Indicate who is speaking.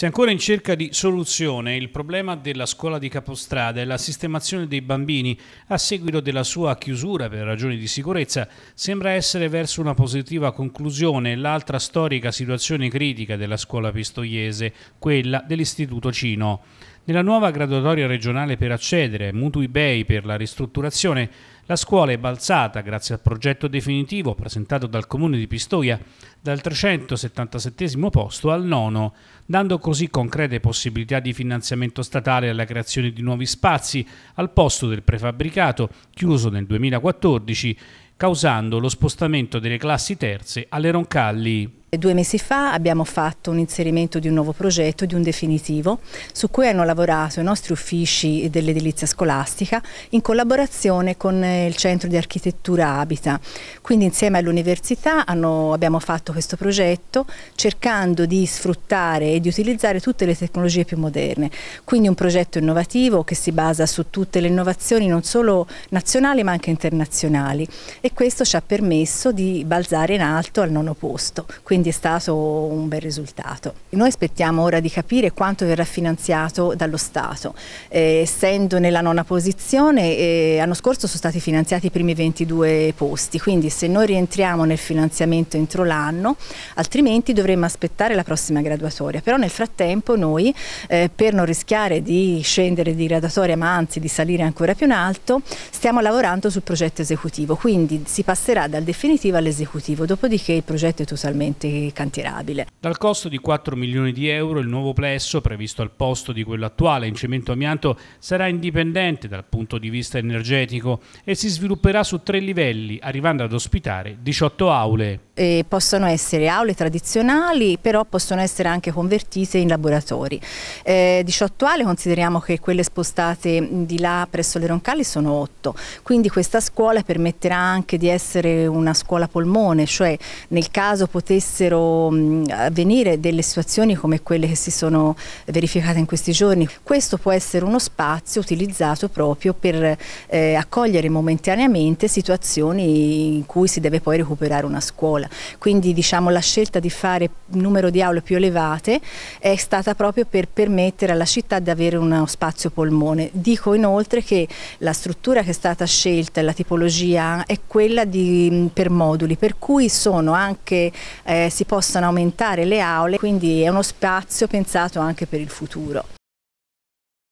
Speaker 1: Se ancora in cerca di soluzione, il problema della scuola di Capostrada e la sistemazione dei bambini a seguito della sua chiusura per ragioni di sicurezza sembra essere verso una positiva conclusione l'altra storica situazione critica della scuola pistoiese, quella dell'Istituto Cino. Nella nuova graduatoria regionale per accedere, mutui bei per la ristrutturazione, la scuola è balzata, grazie al progetto definitivo presentato dal comune di Pistoia, dal 377 posto al nono, dando così concrete possibilità di finanziamento statale alla creazione di nuovi spazi al posto del prefabbricato chiuso nel 2014, causando lo spostamento delle classi terze alle Roncalli.
Speaker 2: Due mesi fa abbiamo fatto un inserimento di un nuovo progetto, di un definitivo, su cui hanno lavorato i nostri uffici dell'edilizia scolastica in collaborazione con eh, il Centro di Architettura Abita. Quindi insieme all'università abbiamo fatto questo progetto cercando di sfruttare e di utilizzare tutte le tecnologie più moderne. Quindi un progetto innovativo che si basa su tutte le innovazioni non solo nazionali ma anche internazionali e questo ci ha permesso di balzare in alto al nono posto. Quindi quindi è stato un bel risultato. Noi aspettiamo ora di capire quanto verrà finanziato dallo Stato. Eh, essendo nella nona posizione, eh, l'anno scorso sono stati finanziati i primi 22 posti, quindi se noi rientriamo nel finanziamento entro l'anno, altrimenti dovremmo aspettare la prossima graduatoria. Però nel frattempo noi, eh, per non rischiare di scendere di graduatoria, ma anzi di salire ancora più in alto, stiamo lavorando sul progetto esecutivo, quindi si passerà dal definitivo all'esecutivo, dopodiché il progetto è totalmente cantierabile.
Speaker 1: Dal costo di 4 milioni di euro il nuovo plesso, previsto al posto di quello attuale in cemento amianto, sarà indipendente dal punto di vista energetico e si svilupperà su tre livelli, arrivando ad ospitare 18 aule.
Speaker 2: E possono essere aule tradizionali, però possono essere anche convertite in laboratori. Eh, 18 aule consideriamo che quelle spostate di là presso le Roncali sono 8, quindi questa scuola permetterà anche di essere una scuola polmone, cioè nel caso potesse potessero avvenire delle situazioni come quelle che si sono verificate in questi giorni. Questo può essere uno spazio utilizzato proprio per eh, accogliere momentaneamente situazioni in cui si deve poi recuperare una scuola. Quindi diciamo la scelta di fare numero di aule più elevate è stata proprio per permettere alla città di avere uno spazio polmone. Dico inoltre che la struttura che è stata scelta e la tipologia è quella di, per moduli, per cui sono anche eh, si possano aumentare le aule, quindi è uno spazio pensato anche per il futuro.